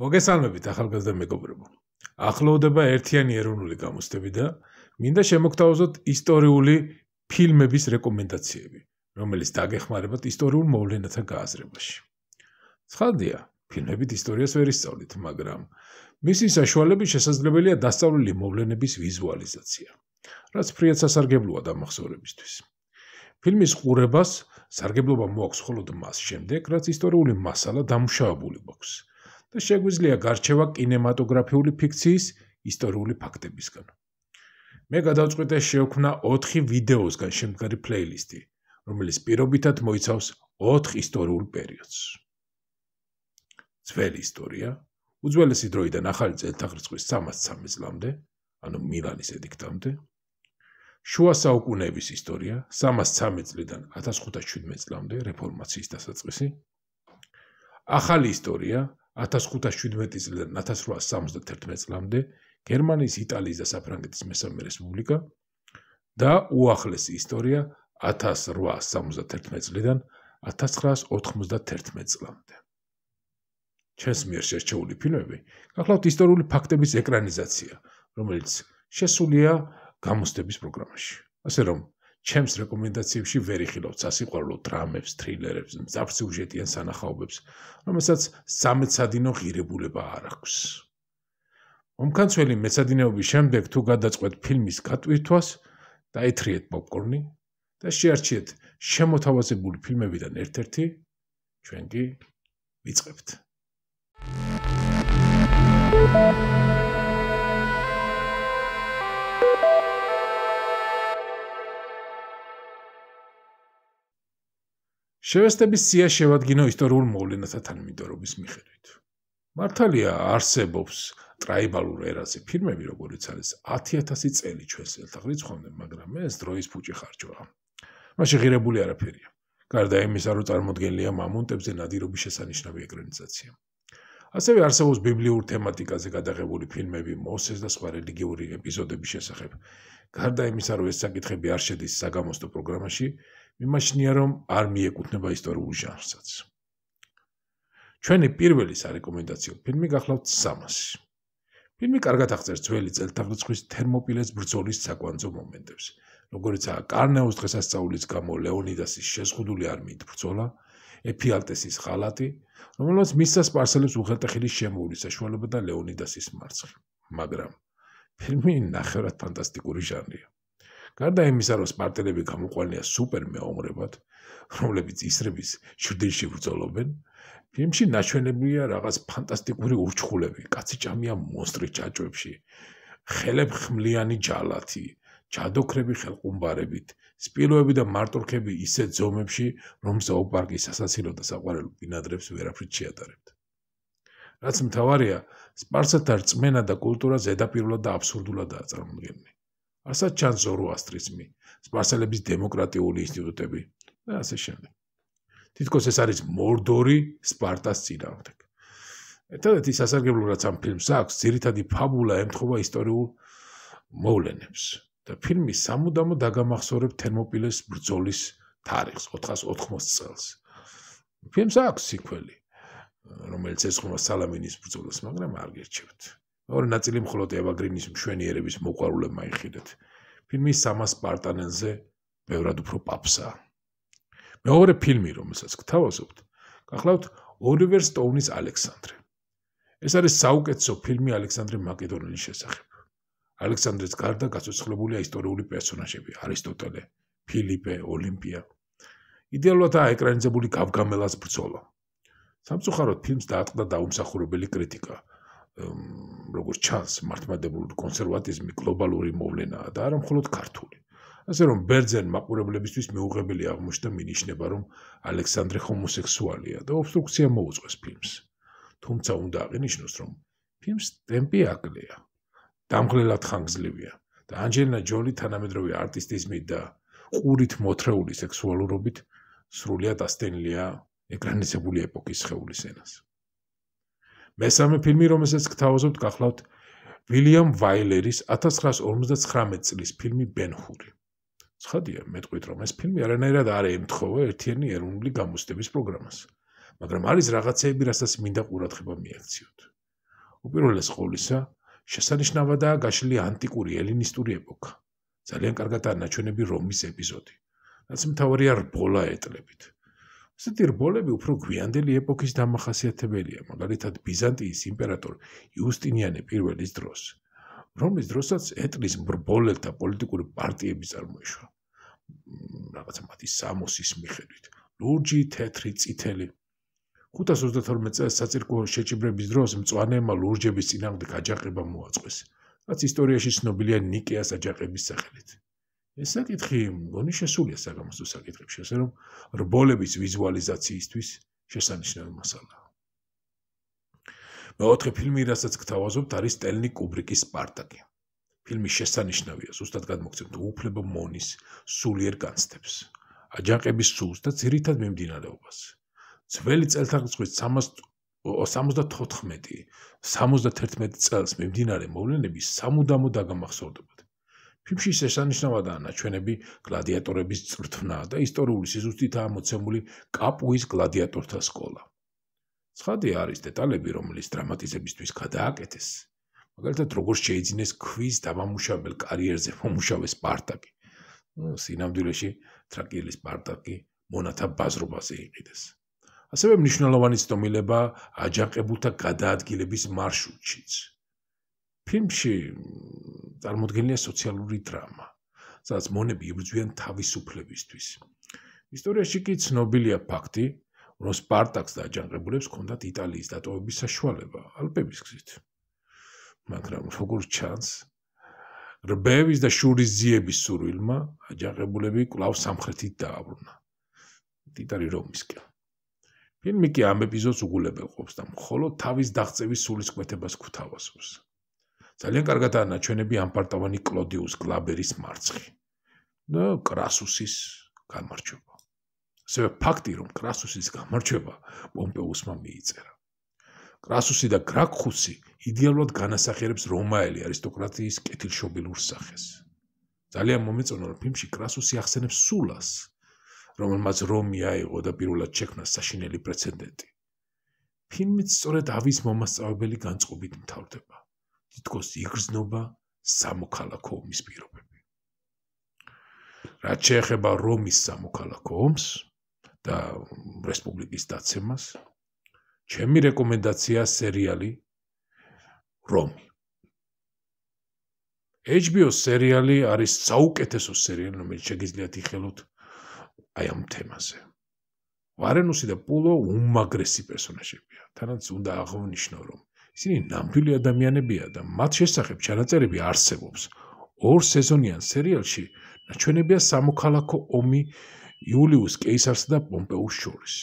მოგესალმებით ახალგაზრდა მეგობრებო. ახლოვდება ერთიანი ეროვნული გამოცდები და მინდა შემოგთავაზოთ ისტორიული ფილმების რეკომენდაციები, რომელიც დაგეხმარებათ ისტორიულ მოვლენათა გააზრებაში. ცხადია, ფილმებით ისტორიას ვერ ისწავლით, მაგრამ მისი საშუალებით შესაძლებელია დასწავლილი მოვლენების ვიზუალიზაცია, რაც ფრიად სასარგებლოა დამახსოვრებისთვის. ფილმის ყურებას სარგებლობა მოაქვს მხოლოდ მას შემდეგ, რაც ისტორიული მასალა დამუშავებული მოაქვს. და შეგვიძლია გარჩევა კინემატოგრაფიული ფიქციის ისტორიული ფაქტებისგან. მე გადავწყვიტე შევქმნა 4 ვიდეოსგან შემდგარი პლეილისტი, რომელიც პირობითად მოიცავს 4 ისტორიულ პერიოდს. ძველი ისტორია, უძველესი დროიდან ახალი წელთაღრიცხვის 313 წლამდე, ანუ მილანის ედიქტამდე. შუა საუკუნეების ისტორია, 313 წლიდან 1517 წლამდე, რეფორმაციის დასაწყისი. ახალი ისტორია, 1517 წლიდან 1871 წლამდე გერმანიის, იტალიის და საფრანგეთის მესამე რესპუბლიკა და უახლესი ისტორია 1871 წლიდან 1991 წლამდე. ჩვენს მიერ შერჩეული ფილმები გახლავთ ისტორიული ფაქტების ეკრანიზაცია, რომელიც შესულია გამოსდების პროგრამაში. ასე რომ, ჩემს რეკომენდაციებში ვერ იხილავთ სასიყვარულო დრამებს, თრილერებს, მძაფრ სიუჟეტიან სანახაობებს, რომელსაც სამეცადინო ღირებულება არ აქვს. მომკაცველი მეცადინეობის შემდეგ თუ გადაწყვეტ ფილმის გატვირთვას, დაეთრიეთ პოპკორნი და შეარჩიეთ შემოთავაზებული ფილმებიდან ერთ-ერთი, ჩვენ კი ვიწყებთ. Thank you. შევესტების სია შევადგინო ისტორიულ მოვლენათა თანმიმდევრობის მიხედვით. მართალია, არსებობს ტრაიბალურ ერაზე ფირმები, როგორიც არის 10000 წელი ჩვენს ელთაღრიცხვამდე, მაგრამ ეს დროის ფუჭი ხარჯვაა. მასში ღირებული არაფერია. გარდა იმისა, რომ წარმოქმნილია მამონტებზე ნადირობის შესანიშნავი ეკრანიზაცია. ასევე არსებობს ბიბლიურ თემატიკაზე გადაღებული ფილმები მოსეს და სხვა რელიგიური ეპიზოდების შესახებ. გარდა იმისა, რომ ეს საკითხები არ შედის საგამოსტო პროგრამაში, მიმაჩნია რომ არ მიეკუთვნება ისტორიულ ჟანრსაც. ჩვენი პირველი სარეკომენდაციო ფილმი გახლავთ სამას. ფილმი კარგად აღწერს ძველი წელთაღრიცხვის თერმოპილეს ბრძოლის საკვანძო მომენტებს, როგორიცაა კარნეოს დღესასწაულის გამო ლეონიდასის შეზღუდული არმიით ბრძოლა, ეფიალტესის ღალატი, რომელსაც მისცა სპარსელებს უღელტეხილი შემოული საშუალება და ლეონიდასის მარცხი. მაგრამ ფილმი ნახევრად ფანტასტიკური ჟანრია. გარდა იმისა, რომ სპარტელები გამოყვანილია სუპერ მეომრებად, რომლებიც ისრების ჭრდილში ბრძოლობენ, ფილმში ნაჩვენებია რაღაც ფანტასტიკური ურჩხულები, კაციჭამია მონსტრი ჯაჭვებში, ხელებხმლიანი ჯალათი, ჯადოქრები ხელყუმბარებით, სპილოები და მარტორქები ისე ზომებში, რომ ზოოპარკის სასაცილო და საყვარელ ბინადრებს ვერაფრით შეატარებთ. რაც მთავარია, სპარსეთა რწმენა და კულტურა ზედაპირულად და აბსურდულადაა წარმოქმნილი. ასაც ჩანს ზოროასტრიზმი, სპარსელების დემოკრატიული ინსტიტუტები და ასე შემდეგ. თითქოს ეს არის მორდორი სპარტას ძირავდა. ერთადერთი სასარგებლო რაც ამ ფილმს აქვს, ძირითადი ფაბულა ემთხვევა ისტორიულ მოვლენებს და ფილმი სამუდამო დაგამახსოვრებს თერმოპილეს ბრძოლის თარიღს 480 წელს. ფილმს აქვს სიქველი რომელიც ეს ხომა სალამინის ბრძოლას, მაგრამ არ გერჩევთ. ორი ნაწილი მხოლოდ ევაგრინის მშვენიერების მოყვარულებმა იხილეთ. ფილმი 300 სპარტანელზე ბევრად უფრო პაპსა. მეორე ფილმი, რომელსაც გთავაზობთ, გახლავთ ოლივერ სტოუნის ალექსანდრე. ეს არის საუკეთესო ფილმი ალექსანდრე მაკედონელის შესახებ. ალექსანდრეს გარდა გაცოცხლებულია ისტორიული პერსონაჟები: არისტოტელე, ფილიპე, ოლიმპია. იდეალურად აეკრანიზებული გავგამელას ბრწოლა. სამწუხაროდ ფილმს დაატყდა დაუმსახურებელი კრიტიკა. როგორც ჩანს მართმადებლური კონსერვატიზმი გლობალური მოვლენაა და არა მხოლოდ ქართული. ასე რომ ბერძენ მაყურებლებისთვის მეუღებელი აღმოჩნდა მინიშნება რომ ალექსანდრე ჰომოსექსუალია და ობსტრუქცია მოუწყეს ფილმს. თუმცა უნდა აღინიშნოს რომ ფილმს ტემპი აკლია. დამღლელად ხანგრძლივია და ანჯელინა ჯოლი თანამედროვე არტისტიზმით და ყურით მოთრეული სექსუალურობით სრულიად ასტენილია ეკრანიზებული ეპოქის შეულის ენას. მესამე ფილმი, რომელსაც გთავაზობთ, გახლავთ ვილიამ ვაილერის 1959 წლის ფილმი ბენ-ჰური. ცხადია, მეტყვით რომ ეს ფილმი არანაირად არ ემთხოვა ერთიანი ეროვნული გამოცდების პროგრამას, მაგრამ არის რაღაცეები, რასაც მინდა ყურადღება მიაქციოთ. უპირველეს ყოვლისა, შესანიშნავადაა გაშლილი ანტიკური ელინისტური ეპოქა. ძალიან კარგადაა ნაჩვენები რომის ეპიზოდი. რაც მთავარია რბოლა ეტლებით. ესეთი რბოლები უფრო გვიანდელი ეპოქის დამახასიათებელია, მაგალითად ბიზანტიის იმპერატორ იუსტინიანე პირველის დროს, რომლის დროსაც ეტლის მრბოლელთა პოლიტიკური პარტიები წარმოიშვა. რაღაცა მათი სამოსის მიხედვით, ლურჯი, თეთრი, წითელი 532 წელს საცირკო შეჭიბრების დროს მწვანეებმა ლურჯების წინააღმდეგ აჯანყება მოაწყვეს, რაც ისტორიაში ცნობილია ნიკეას აჯანყების სახელით. ეს საკითხი გონი შესულია საგამოცდო საკითხებში, ასე რომ რბოლების ვიზუალიზაციისთვის შესანიშნავი მასალაა. მეოთხე ფილმი, რასაც გთავაზობთ, არის სტელნი კუბრიკის სპარტაკი. ფილმი შესანიშნავია, ზუსტად გადმოგცემთ უფლებო მონის სულიერ განცდებს, აჯანყების სულს და ძირითად მიმდინარეობას. ძველი წელთაღრიცხვის 374 71 წელს მიმდინარე მოვლენები სამუდამო დაგამახსოვრდებოდა. ფიფში შესანიშნავად აღნიშნები გლადიატორების წრთვნა და ისტორიული სიზუსტით ამოცემული კაპუის გლადიატორთა სკოლა. ცხადი არის დეტალები, რომლის დრამატიზებისთვის გადააკეთეს. მაგალითად, როგორ შეიძლება ქვის დამამუშავებელ კარიერზე მომუშავე სპარტაკი. სინამდვილეში თრაკიელის სპარტაკი მონათა ბაზრობაზე იყიდეს. ასევე მნიშვნელოვანი ცდომილება აჯანყებულთა გადაადგილების მარშრუტშიც. ფილმში წარმოქმნილია სოციალური დრამა, სადაც მონები იბრძვიან თავისუფლებისთვის. ისტორიაში კი ცნობილია ფაქტი, რომ სპარტაკს დაჯანყებულებს ჰქონდათ იტალიის დატოვების საშუალება ალპების გზით. მაგრამ როგორც ჩანს, რბევის და შურიზიების სურვილმა აჯანყებულები კვლავ სამხრეთით დააბრუნა. იტალი რომისკა ფილმი კი ამ ეპიზოდს უგულებელყოფს და მხოლოდ თავის დაღწევის სულისკვეთებას გვთავაზობს. ძალიან კარგად აღნიშნები ამპარტავანი კლოდიუს გლაბერის მარცხი და კრასუსის გამარჯობა. ასევე ფაქტი, რომ კრასუსის გამარჯობა პომპეუსმა მიიწერა. კრასუსი და გრაკხუსი იდეალურად განასახიერებს რომაელი არისტოკრატიის კეთილშობილურ სახეს. ძალიან მომეწონა რომ ფილმში კრასუსი ახსენებს სულას, რომელმაც რომი აიღო და პირველად შექმნა საშინელი პრეცედენტი. ფილმიც სწორედ ავის მომასწავებელი განწყობით მთავრდება. თითქოს იგრძნობა სამოქალაქო ომის პირობები. რაც შეეხება რომის სამოქალაქო ომს და რესპუბლიკის დაცემას, ჩემი რეკომენდაცია სერიალი რომი HBO სერიალი არის საუკეთესო სერიალი, რომელიც შეგიძლიათ თიხელოთ აი ამ თემაზე. ვარენუსი და პულო უმაგრესი პერსონაჟებია, თანაც უნდა აღვნიშნო, რომ ისინი ნამდვილი ადამიანებია და მათ შესახებ ჩანაწერები არსებობს. ორ სეზონიან სერიალში ჩვენებია სამოქალაქო ომი იულიუს კეისარსა და პომპეუს შორის.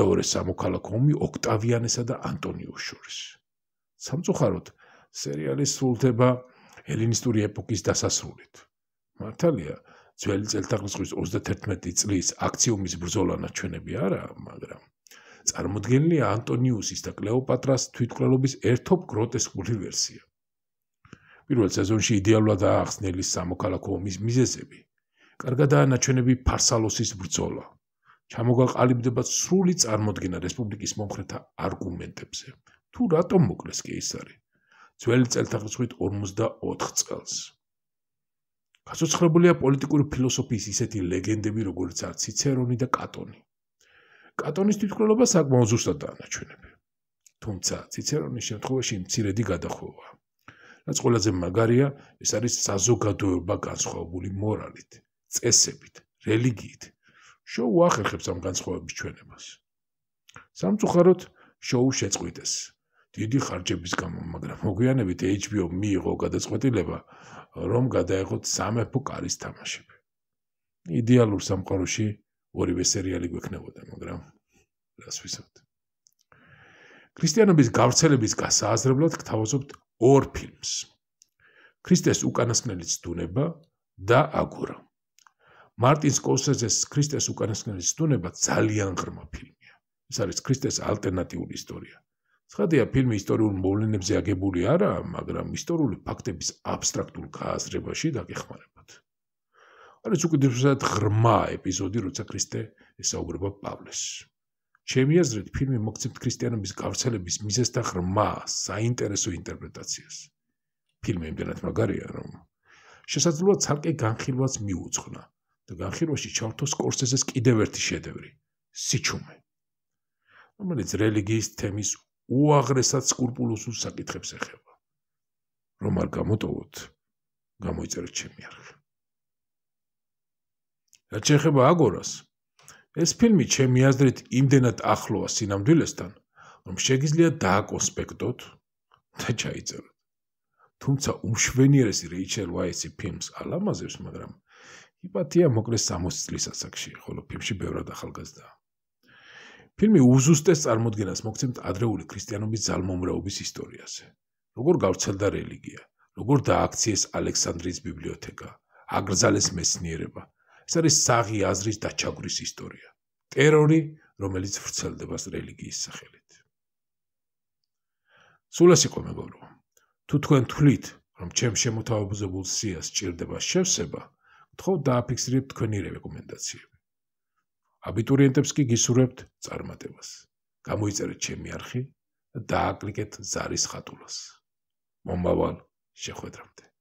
მეორე სამოქალაქო ომი ოქტავიანესა და ანტონიუს შორის. სამწუხაროდ, სერიალი სრულდება ელინისტური ეპოქის დასასრულით. მართალია, ძველი წელთაღრიცხვის 31 წლის აქციუმის ბრძოლა ჩვენები არა, მაგრამ წარმოდგენილია ანტონიუსის და კლეოპატრას თვითმკვლელობის ერთობ გროტესკული ვერსია. პირველ სეზონში იდეალურად აღხსნელი სამოქალაქო ომის მიზეზები. კარგადაა ნაჩვენები ფარსალოსის ბრძოლა. ჩამოგაყალიბდება სრული წარმოდგენა რესპუბლიკის მომხრეთა არგუმენტებზე. თუ რატომ მოკლეს კეისარი? ძველი წელთაღრიცხვით 54 წელს. გასოცხრებულია პოლიტიკური ფილოსოფიის ისეთი ლეგენდები როგორიცაა ციცერონი და კატონი. კატონის თვითმკვლელობა საკმაოდ ზუსტად დაანაჩვენებს. თუმცა ციცერონის შემთხვევაში მცირედი გადახოვა. რაც ყველაზე მაგარია, ეს არის საზოგადოება განსხვავებული მორალით, წესებით, რელიგიით. შოუ ახერხებს ამ განსხვავების ჩვენებას. სამწუხაროდ, შოუ შეწყვიტეს. დიდი ხარჯების გამო, მაგრამ მოგვიანებით HBO მიიღო გადაწყვეტილება, რომ გადაეღოთ სამეფო კარის თამაშები. იდეალურ სამყაროში ორივე სერიალი გვექნებოდა, მაგრამ რას ვისაუბრეთ. ქრისტიანობის გავრცელების გასაზრებლად გთავაზობთ ორ ფილმს. ქრისტეს უკანასკნელი ცდუნება და აგურა. მარტინ სკორსეზეს ქრისტეს უკანასკნელი ცდუნება ძალიან ღრმა ფილმია. ეს არის ქრისტეს ალტერნატიული ისტორია. ცხადია, ფილმი ისტორიულ მოვლენებზე აგებული არა, მაგრამ ისტორიული ფაქტების აბსტრაქტულ გააზრებაში დაგეხმარებათ. არის უკვე ძირითადად ღრმა ეპიზოდი, როცა ქრისტე ესაუბრება პავლეს. ჩემი აზრით, ფილმი მოგცემთ ქრისტიანობის გავრცელების მიზესთან ღრმა, საინტერესო ინტერპრეტაციას. ფილმი იმდენად მაგარია, რომ შესაძლოა ცალკე განხილვაც მიუძღვნა და განხილვაში ჩავთოს კორსესეს კიდევ ერთი შედევრი, სიჩუმე. რომელიც რელიგიის თემის უაღრესად სკრუპულოს უსაკითხებს ეხება. რომ არ გამოტოვოთ, გამოიწეროთ ჩემი არხი. რაც შეეხება აგორას, ეს ფილმი ჩემი აზრით იმდენად ახლოა სინამდვილესთან, რომ შეგიძლია დააკონსპექტოთ და ჩაიწეროთ. თუმცა უშვენიერესი რეიჩელ ვაისი ფილმს ალამაზებს, მაგრამ ჰიპათია მოკლეს 60 წლის ასაკში, ხოლო ფილმში ბევრად ახალგაზრდაა. ფილმი უზუსტეს წარმოდგენას მოგცემთ ადრეული ქრისტიანობის ძალმომრეობის ისტორიაზე. როგორ გავრცელდა რელიგია, როგორ დააქციეს ალექსანდრიის ბიბლიოთეკა, აგრძალეს მეცნიერება, ეს არის საღი აზრის დაჩაგვრის ისტორია. ტერორი, რომელიც ვრცელდება რელიგიის სახელით. სულ ეს იყო მეგობრებო. თუ თქვენ თვლით, რომ ჩემ შემოთავაზებულ სიას ჭირდება შევსება, გთხოვ დააფიქსირებთ თქვენი რეკომენდაციები. აბიტურიენტებს კი გისურვებთ წარმატებას. გამოიწერეთ ჩემი არხი და დააკლიკეთ ზარის ხატულას. მომავალ შეხვედრამდე